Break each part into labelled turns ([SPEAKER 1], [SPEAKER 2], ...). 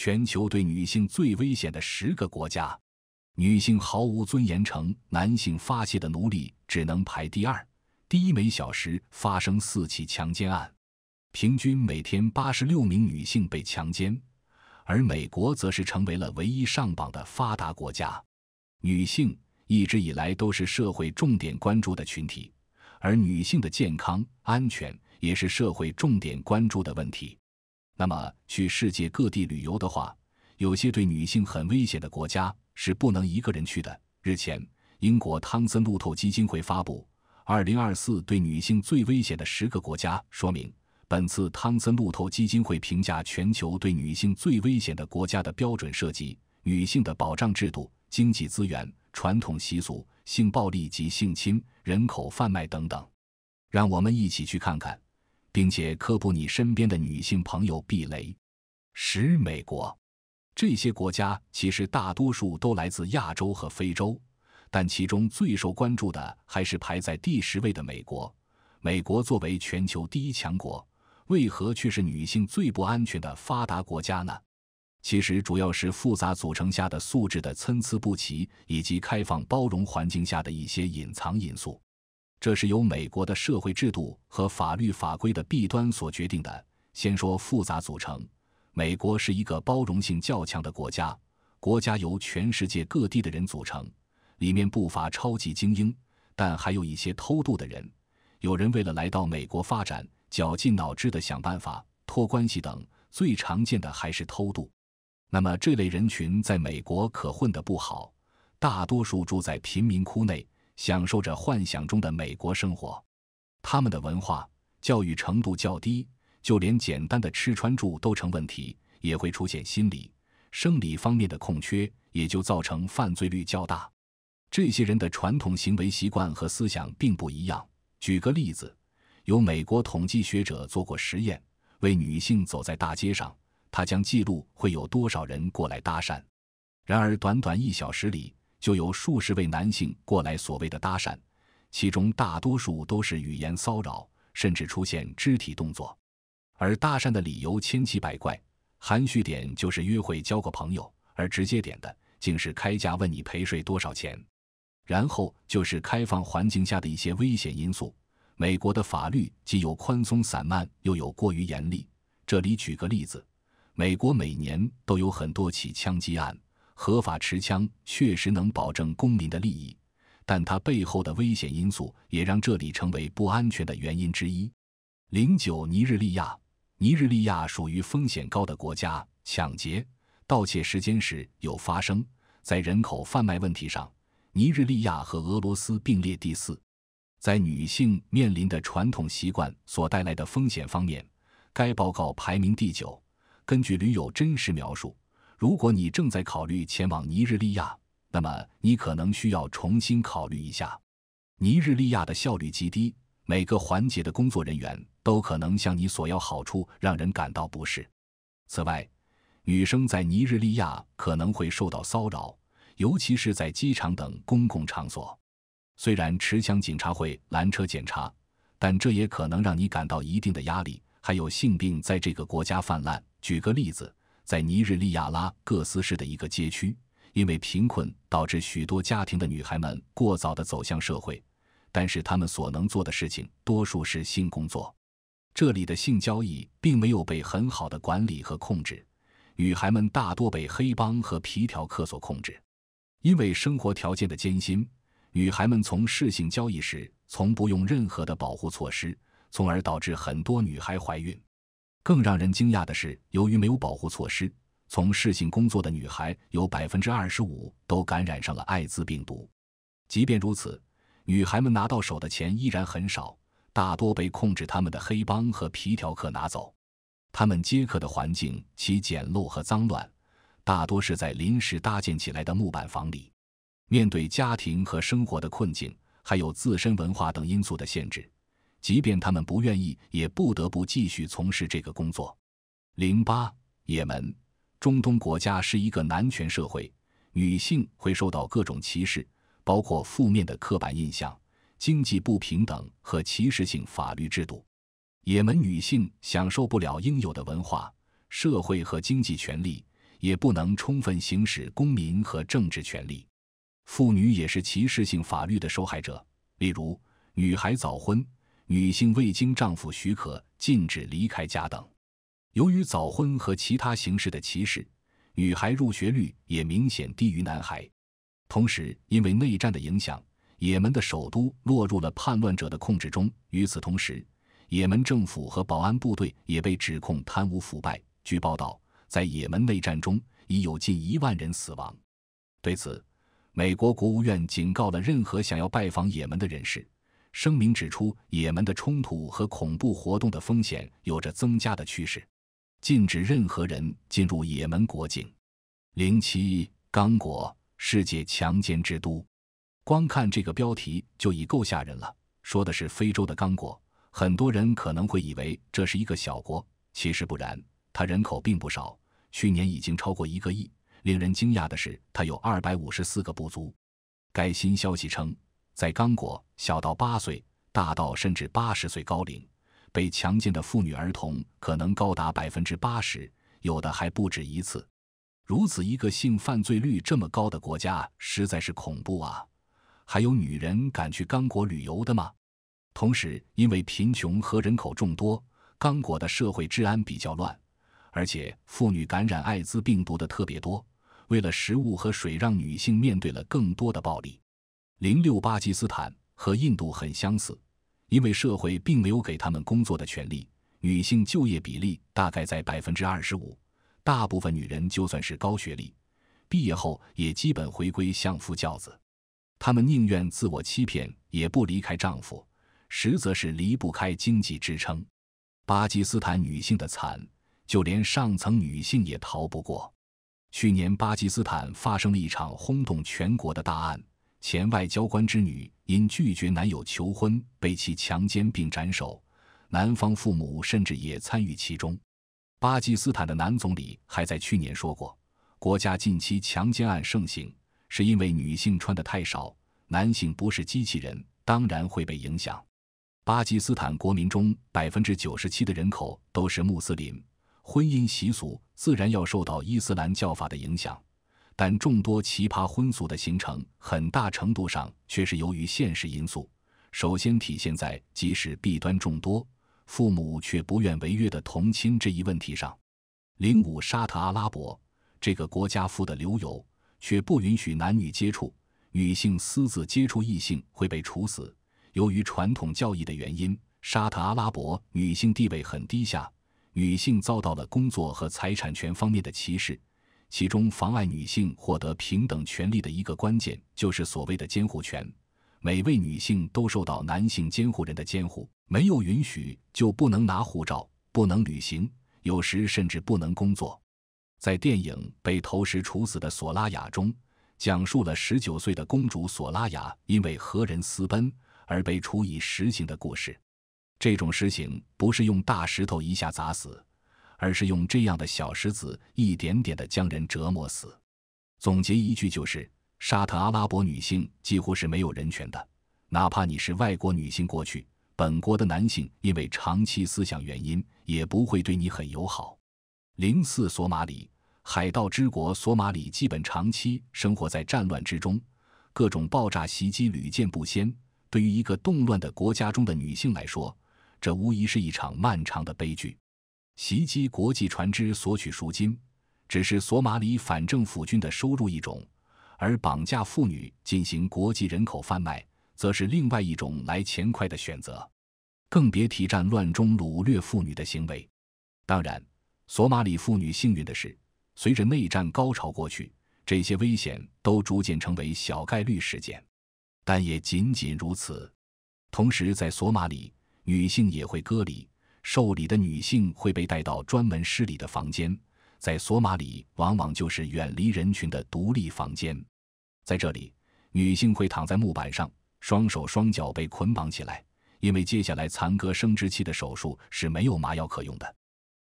[SPEAKER 1] 全球对女性最危险的十个国家，女性毫无尊严，成男性发泄的奴隶，只能排第二。第一，每小时发生四起强奸案，平均每天八十六名女性被强奸。而美国则是成为了唯一上榜的发达国家。女性一直以来都是社会重点关注的群体，而女性的健康安全也是社会重点关注的问题。那么去世界各地旅游的话，有些对女性很危险的国家是不能一个人去的。日前，英国汤森路透基金会发布《二零二四对女性最危险的十个国家》说明，本次汤森路透基金会评价全球对女性最危险的国家的标准涉及女性的保障制度、经济资源、传统习俗、性暴力及性侵、人口贩卖等等。让我们一起去看看。并且科普你身边的女性朋友避雷。十、美国，这些国家其实大多数都来自亚洲和非洲，但其中最受关注的还是排在第十位的美国。美国作为全球第一强国，为何却是女性最不安全的发达国家呢？其实主要是复杂组成下的素质的参差不齐，以及开放包容环境下的一些隐藏因素。这是由美国的社会制度和法律法规的弊端所决定的。先说复杂组成，美国是一个包容性较强的国家，国家由全世界各地的人组成，里面不乏超级精英，但还有一些偷渡的人。有人为了来到美国发展，绞尽脑汁地想办法、托关系等。最常见的还是偷渡。那么这类人群在美国可混得不好，大多数住在贫民窟内。享受着幻想中的美国生活，他们的文化教育程度较低，就连简单的吃穿住都成问题，也会出现心理、生理方面的空缺，也就造成犯罪率较大。这些人的传统行为习惯和思想并不一样。举个例子，有美国统计学者做过实验，为女性走在大街上，他将记录会有多少人过来搭讪。然而，短短一小时里。就有数十位男性过来所谓的搭讪，其中大多数都是语言骚扰，甚至出现肢体动作。而搭讪的理由千奇百怪，含蓄点就是约会交个朋友，而直接点的竟是开价问你陪睡多少钱。然后就是开放环境下的一些危险因素。美国的法律既有宽松散漫，又有过于严厉。这里举个例子，美国每年都有很多起枪击案。合法持枪确实能保证公民的利益，但它背后的危险因素也让这里成为不安全的原因之一。零九尼日利亚，尼日利亚属于风险高的国家，抢劫、盗窃时间时有发生。在人口贩卖问题上，尼日利亚和俄罗斯并列第四。在女性面临的传统习惯所带来的风险方面，该报告排名第九。根据驴友真实描述。如果你正在考虑前往尼日利亚，那么你可能需要重新考虑一下。尼日利亚的效率极低，每个环节的工作人员都可能向你索要好处，让人感到不适。此外，女生在尼日利亚可能会受到骚扰，尤其是在机场等公共场所。虽然持枪警察会拦车检查，但这也可能让你感到一定的压力。还有性病在这个国家泛滥。举个例子。在尼日利亚拉各斯市的一个街区，因为贫困导致许多家庭的女孩们过早地走向社会，但是她们所能做的事情多数是性工作。这里的性交易并没有被很好的管理和控制，女孩们大多被黑帮和皮条客所控制。因为生活条件的艰辛，女孩们从事性交易时从不用任何的保护措施，从而导致很多女孩怀孕。更让人惊讶的是，由于没有保护措施，从事性工作的女孩有百分之二十五都感染上了艾滋病毒。即便如此，女孩们拿到手的钱依然很少，大多被控制他们的黑帮和皮条客拿走。他们接客的环境其简陋和脏乱，大多是在临时搭建起来的木板房里。面对家庭和生活的困境，还有自身文化等因素的限制。即便他们不愿意，也不得不继续从事这个工作。零八，也门，中东国家是一个男权社会，女性会受到各种歧视，包括负面的刻板印象、经济不平等和歧视性法律制度。也门女性享受不了应有的文化、社会和经济权利，也不能充分行使公民和政治权利。妇女也是歧视性法律的受害者，例如女孩早婚。女性未经丈夫许可禁止离开家等。由于早婚和其他形式的歧视，女孩入学率也明显低于男孩。同时，因为内战的影响，也门的首都落入了叛乱者的控制中。与此同时，也门政府和保安部队也被指控贪污腐败。据报道，在也门内战中已有近一万人死亡。对此，美国国务院警告了任何想要拜访也门的人士。声明指出，也门的冲突和恐怖活动的风险有着增加的趋势，禁止任何人进入也门国境。零七，刚果，世界强奸之都，光看这个标题就已够吓人了。说的是非洲的刚果，很多人可能会以为这是一个小国，其实不然，它人口并不少，去年已经超过一个亿。令人惊讶的是，它有二百五十四个部族。该新消息称。在刚果，小到八岁，大到甚至八十岁高龄，被强奸的妇女儿童可能高达百分之八十，有的还不止一次。如此一个性犯罪率这么高的国家，实在是恐怖啊！还有女人敢去刚果旅游的吗？同时，因为贫穷和人口众多，刚果的社会治安比较乱，而且妇女感染艾滋病毒的特别多。为了食物和水，让女性面对了更多的暴力。零六巴基斯坦和印度很相似，因为社会并没有给他们工作的权利。女性就业比例大概在百分之二十五，大部分女人就算是高学历，毕业后也基本回归相夫教子。她们宁愿自我欺骗，也不离开丈夫，实则是离不开经济支撑。巴基斯坦女性的惨，就连上层女性也逃不过。去年巴基斯坦发生了一场轰动全国的大案。前外交官之女因拒绝男友求婚，被其强奸并斩首，男方父母甚至也参与其中。巴基斯坦的男总理还在去年说过，国家近期强奸案盛行，是因为女性穿的太少，男性不是机器人，当然会被影响。巴基斯坦国民中百分之九十七的人口都是穆斯林，婚姻习俗自然要受到伊斯兰教法的影响。但众多奇葩婚俗的形成，很大程度上却是由于现实因素。首先体现在即使弊端众多，父母却不愿违约的同亲这一问题上。零五，沙特阿拉伯这个国家富得流油，却不允许男女接触，女性私自接触异性会被处死。由于传统教义的原因，沙特阿拉伯女性地位很低下，女性遭到了工作和财产权方面的歧视。其中妨碍女性获得平等权利的一个关键，就是所谓的监护权。每位女性都受到男性监护人的监护，没有允许就不能拿护照，不能旅行，有时甚至不能工作。在电影《被投石处死的索拉雅》中，讲述了十九岁的公主索拉雅因为和人私奔而被处以石刑的故事。这种石刑不是用大石头一下砸死。而是用这样的小石子一点点的将人折磨死。总结一句就是：沙特阿拉伯女性几乎是没有人权的，哪怕你是外国女性，过去本国的男性因为长期思想原因也不会对你很友好。零四索马里，海盗之国索马里基本长期生活在战乱之中，各种爆炸袭击屡见不鲜。对于一个动乱的国家中的女性来说，这无疑是一场漫长的悲剧。袭击国际船只索取赎金，只是索马里反政府军的收入一种；而绑架妇女进行国际人口贩卖，则是另外一种来钱快的选择。更别提战乱中掳掠妇女的行为。当然，索马里妇女幸运的是，随着内战高潮过去，这些危险都逐渐成为小概率事件。但也仅仅如此。同时，在索马里，女性也会割礼。受礼的女性会被带到专门施礼的房间，在索马里往往就是远离人群的独立房间，在这里，女性会躺在木板上，双手双脚被捆绑起来，因为接下来残割生殖器的手术是没有麻药可用的，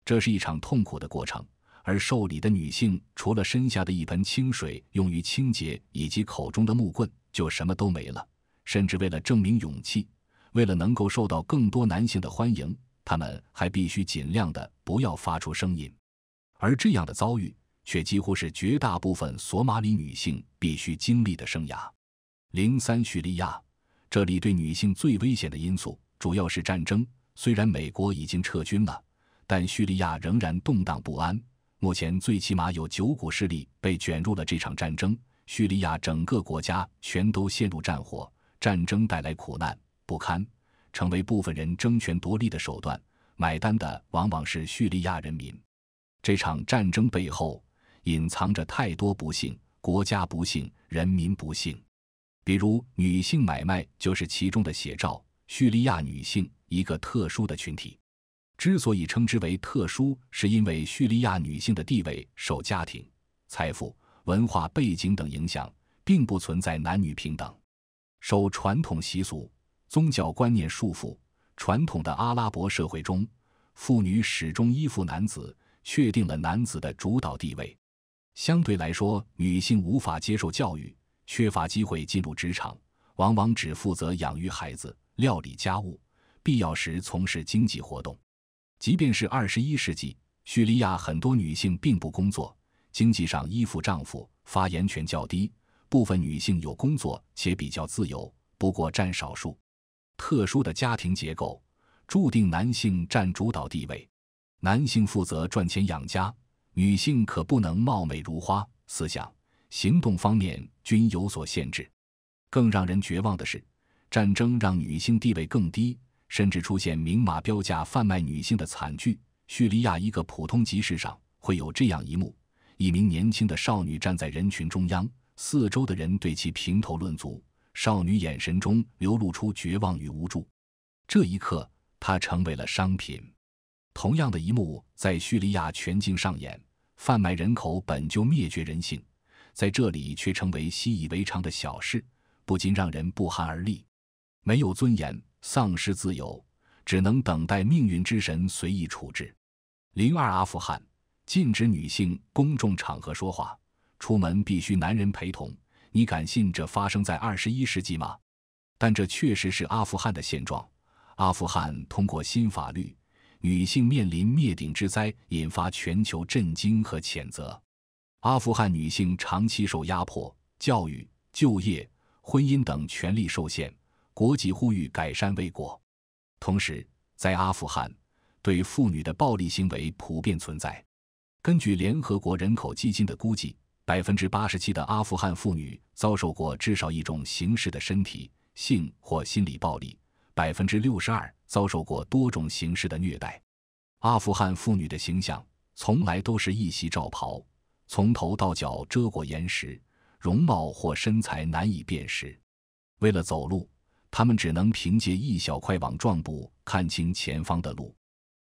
[SPEAKER 1] 这是一场痛苦的过程。而受礼的女性除了身下的一盆清水用于清洁，以及口中的木棍，就什么都没了。甚至为了证明勇气，为了能够受到更多男性的欢迎。他们还必须尽量的不要发出声音，而这样的遭遇却几乎是绝大部分索马里女性必须经历的生涯。零三，叙利亚，这里对女性最危险的因素主要是战争。虽然美国已经撤军了，但叙利亚仍然动荡不安。目前，最起码有九股势力被卷入了这场战争，叙利亚整个国家全都陷入战火，战争带来苦难不堪。成为部分人争权夺利的手段，买单的往往是叙利亚人民。这场战争背后隐藏着太多不幸，国家不幸，人民不幸。比如女性买卖就是其中的写照。叙利亚女性一个特殊的群体，之所以称之为特殊，是因为叙利亚女性的地位受家庭、财富、文化背景等影响，并不存在男女平等，受传统习俗。宗教观念束缚传统的阿拉伯社会中，妇女始终依附男子，确定了男子的主导地位。相对来说，女性无法接受教育，缺乏机会进入职场，往往只负责养育孩子、料理家务，必要时从事经济活动。即便是二十一世纪，叙利亚很多女性并不工作，经济上依附丈夫，发言权较低。部分女性有工作且比较自由，不过占少数。特殊的家庭结构，注定男性占主导地位，男性负责赚钱养家，女性可不能貌美如花，思想、行动方面均有所限制。更让人绝望的是，战争让女性地位更低，甚至出现明码标价贩卖女性的惨剧。叙利亚一个普通集市上，会有这样一幕：一名年轻的少女站在人群中央，四周的人对其评头论足。少女眼神中流露出绝望与无助，这一刻，她成为了商品。同样的一幕在叙利亚全境上演，贩卖人口本就灭绝人性，在这里却成为习以为常的小事，不禁让人不寒而栗。没有尊严，丧失自由，只能等待命运之神随意处置。零二，阿富汗禁止女性公众场合说话，出门必须男人陪同。你敢信这发生在二十一世纪吗？但这确实是阿富汗的现状。阿富汗通过新法律，女性面临灭顶之灾，引发全球震惊和谴责。阿富汗女性长期受压迫，教育、就业、婚姻等权利受限，国际呼吁改善未果。同时，在阿富汗，对妇女的暴力行为普遍存在。根据联合国人口基金的估计。百分之八十七的阿富汗妇女遭受过至少一种形式的身体、性或心理暴力，百分之六十二遭受过多种形式的虐待。阿富汗妇女的形象从来都是一袭罩袍，从头到脚遮过岩石，容貌或身材难以辨识。为了走路，她们只能凭借一小块网状布看清前方的路。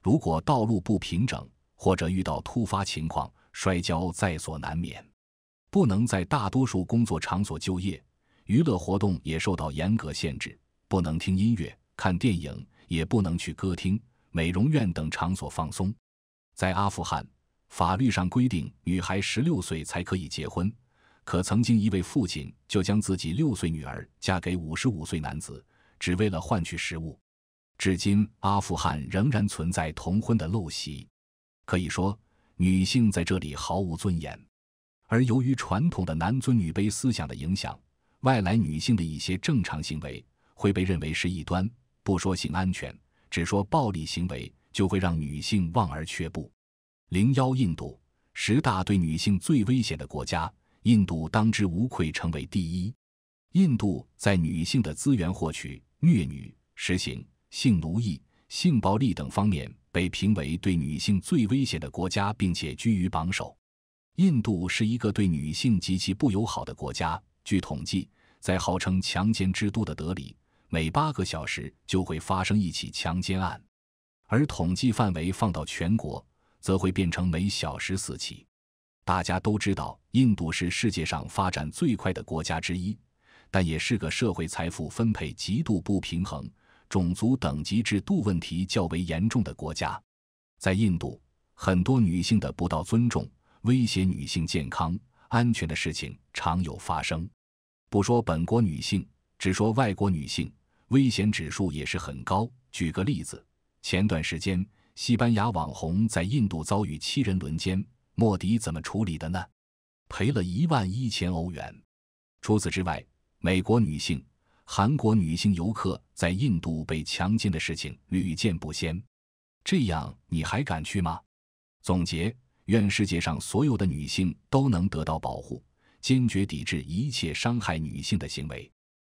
[SPEAKER 1] 如果道路不平整，或者遇到突发情况，摔跤在所难免。不能在大多数工作场所就业，娱乐活动也受到严格限制，不能听音乐、看电影，也不能去歌厅、美容院等场所放松。在阿富汗，法律上规定女孩十六岁才可以结婚，可曾经一位父亲就将自己六岁女儿嫁给五十五岁男子，只为了换取食物。至今，阿富汗仍然存在同婚的陋习，可以说，女性在这里毫无尊严。而由于传统的男尊女卑思想的影响，外来女性的一些正常行为会被认为是异端。不说性安全，只说暴力行为，就会让女性望而却步。零幺，印度十大对女性最危险的国家，印度当之无愧成为第一。印度在女性的资源获取、虐女、实行性奴役、性暴力等方面，被评为对女性最危险的国家，并且居于榜首。印度是一个对女性极其不友好的国家。据统计，在号称“强奸之都”的德里，每八个小时就会发生一起强奸案，而统计范围放到全国，则会变成每小时四起。大家都知道，印度是世界上发展最快的国家之一，但也是个社会财富分配极度不平衡、种族等级制度问题较为严重的国家。在印度，很多女性的不到尊重。威胁女性健康安全的事情常有发生，不说本国女性，只说外国女性，危险指数也是很高。举个例子，前段时间西班牙网红在印度遭遇七人轮奸，莫迪怎么处理的呢？赔了一万一千欧元。除此之外，美国女性、韩国女性游客在印度被强奸的事情屡见不鲜，这样你还敢去吗？总结。愿世界上所有的女性都能得到保护，坚决抵制一切伤害女性的行为。